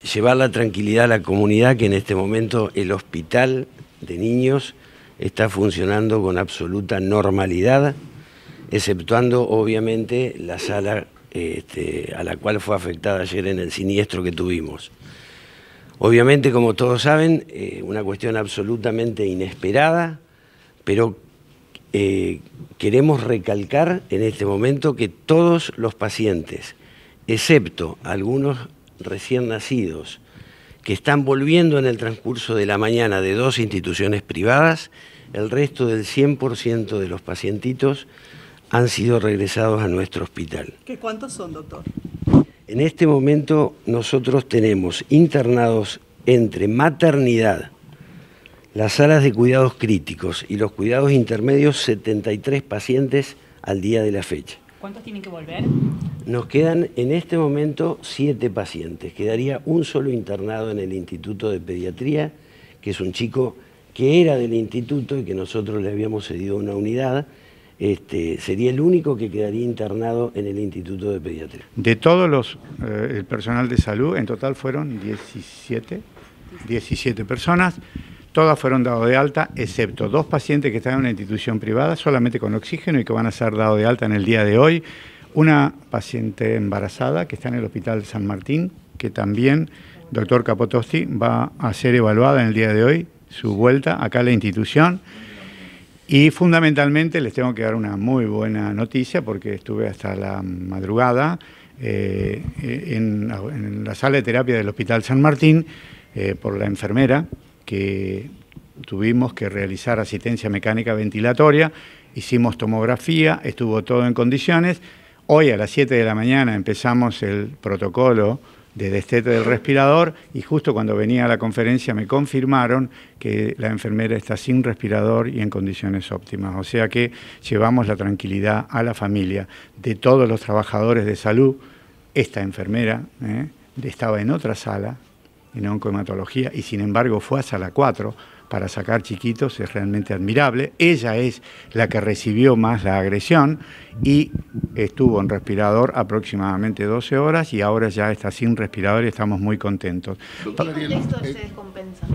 llevar la tranquilidad a la comunidad que en este momento el hospital de niños está funcionando con absoluta normalidad, exceptuando obviamente la sala este, a la cual fue afectada ayer en el siniestro que tuvimos. Obviamente, como todos saben, eh, una cuestión absolutamente inesperada, pero eh, queremos recalcar en este momento que todos los pacientes, excepto algunos recién nacidos que están volviendo en el transcurso de la mañana de dos instituciones privadas, el resto del 100% de los pacientitos han sido regresados a nuestro hospital. ¿Qué cuántos son, doctor? En este momento nosotros tenemos internados entre maternidad, las salas de cuidados críticos y los cuidados intermedios 73 pacientes al día de la fecha. ¿Cuántos tienen que volver? Nos quedan en este momento siete pacientes. Quedaría un solo internado en el Instituto de Pediatría, que es un chico que era del instituto y que nosotros le habíamos cedido una unidad. Este, sería el único que quedaría internado en el Instituto de Pediatría. De todos los eh, el personal de salud, en total fueron 17, 17 personas. Todas fueron dadas de alta, excepto dos pacientes que están en una institución privada, solamente con oxígeno y que van a ser dados de alta en el día de hoy. Una paciente embarazada que está en el Hospital San Martín, que también, doctor Capotosti, va a ser evaluada en el día de hoy, su vuelta acá a la institución. Y fundamentalmente les tengo que dar una muy buena noticia porque estuve hasta la madrugada eh, en, la sala de terapia del Hospital San Martín eh, por la enfermera que tuvimos que realizar asistencia mecánica ventilatoria, hicimos tomografía, estuvo todo en condiciones. Hoy a las 7 de la mañana empezamos el protocolo de destete del respirador y justo cuando venía a la conferencia me confirmaron que la enfermera está sin respirador y en condiciones óptimas. O sea que llevamos la tranquilidad a la familia de todos los trabajadores de salud. Esta enfermera ¿eh? estaba en otra sala, en y sin embargo fue hasta la 4 para sacar chiquitos es realmente admirable. Ella es la que recibió más la agresión y estuvo en respirador aproximadamente 12 horas y ahora ya está sin respirador y estamos muy contentos. se descompensa?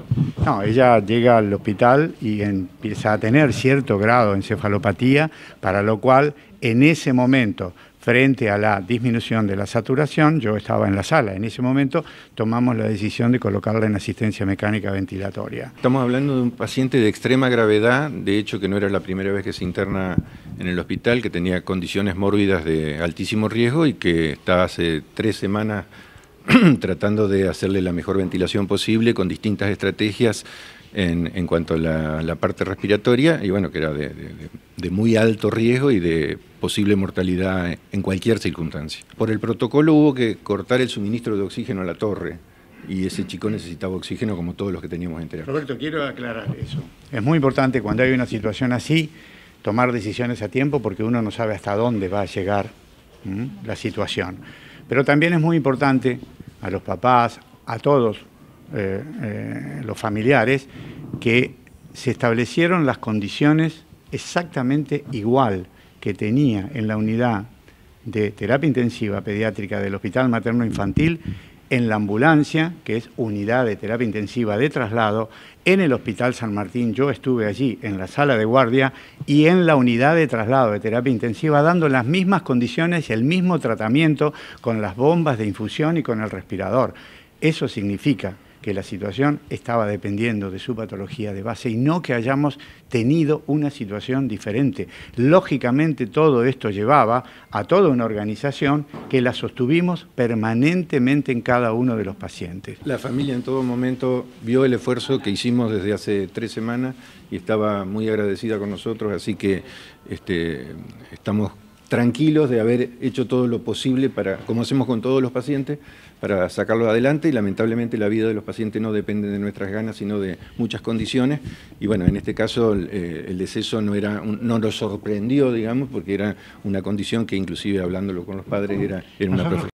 No, ella llega al hospital y empieza a tener cierto grado de encefalopatía, para lo cual en ese momento frente a la disminución de la saturación, yo estaba en la sala en ese momento, tomamos la decisión de colocarla en asistencia mecánica ventilatoria. Estamos hablando de un paciente de extrema gravedad, de hecho que no era la primera vez que se interna en el hospital, que tenía condiciones mórbidas de altísimo riesgo y que está hace tres semanas tratando de hacerle la mejor ventilación posible con distintas estrategias en, cuanto a la, parte respiratoria y bueno, que era de, de muy alto riesgo y de posible mortalidad en cualquier circunstancia. Por el protocolo hubo que cortar el suministro de oxígeno a la torre y ese chico necesitaba oxígeno como todos los que teníamos en Roberto, quiero aclarar eso. Es muy importante cuando hay una situación así tomar decisiones a tiempo porque uno no sabe hasta dónde va a llegar la situación. Pero también es muy importante a los papás, a todos eh, eh, los familiares, que se establecieron las condiciones exactamente igual que tenía en la unidad de terapia intensiva pediátrica del Hospital Materno Infantil, en la ambulancia, que es unidad de terapia intensiva de traslado, en el Hospital San Martín, yo estuve allí en la sala de guardia y en la unidad de traslado de terapia intensiva dando las mismas condiciones y el mismo tratamiento con las bombas de infusión y con el respirador. Eso significa que la situación estaba dependiendo de su patología de base y no que hayamos tenido una situación diferente. Lógicamente todo esto llevaba a toda una organización que la sostuvimos permanentemente en cada uno de los pacientes. La familia en todo momento vio el esfuerzo que hicimos desde hace tres semanas y estaba muy agradecida con nosotros, así que este, estamos tranquilos de haber hecho todo lo posible para, como hacemos con todos los pacientes, para sacarlo adelante y lamentablemente la vida de los pacientes no depende de nuestras ganas, sino de muchas condiciones. Y bueno, en este caso el eh, deceso no, era no nos sorprendió, digamos, porque era una condición que inclusive hablándolo con los padres era, una, profesión.